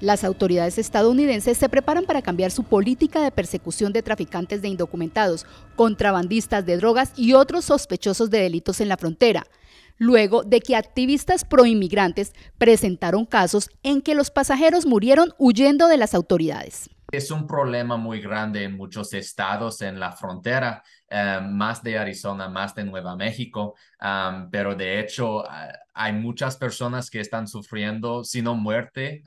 Las autoridades estadounidenses se preparan para cambiar su política de persecución de traficantes de indocumentados, contrabandistas de drogas y otros sospechosos de delitos en la frontera, luego de que activistas proinmigrantes presentaron casos en que los pasajeros murieron huyendo de las autoridades. Es un problema muy grande en muchos estados en la frontera eh, más de Arizona, más de Nueva México, pero de hecho ah, hay muchas personas que están sufriendo, si no muerte,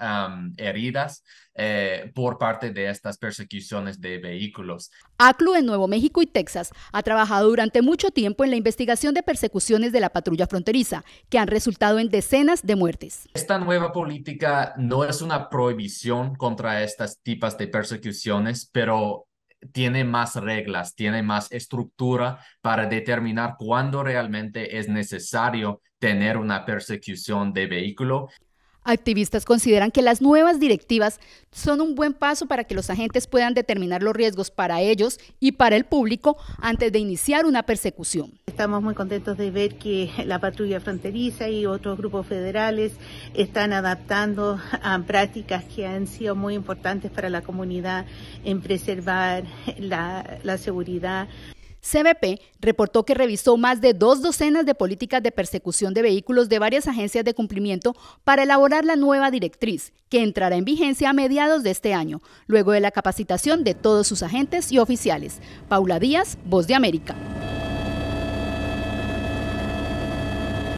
heridas eh, por parte de estas persecuciones de vehículos. ACLU en Nuevo México y Texas ha trabajado durante mucho tiempo en la investigación de persecuciones de la patrulla fronteriza, que han resultado en decenas de muertes. Esta nueva política no es una prohibición contra estas tipas de persecuciones, pero tiene más reglas, tiene más estructura para determinar cuándo realmente es necesario tener una persecución de vehículo. Activistas consideran que las nuevas directivas son un buen paso para que los agentes puedan determinar los riesgos para ellos y para el público antes de iniciar una persecución. Estamos muy contentos de ver que la patrulla fronteriza y otros grupos federales están adaptando a prácticas que han sido muy importantes para la comunidad en preservar la, seguridad CBP reportó que revisó más de dos docenas de políticas de persecución de vehículos de varias agencias de cumplimiento para elaborar la nueva directriz, que entrará en vigencia a mediados de este año, luego de la capacitación de todos sus agentes y oficiales. Paula Díaz, Voz de América.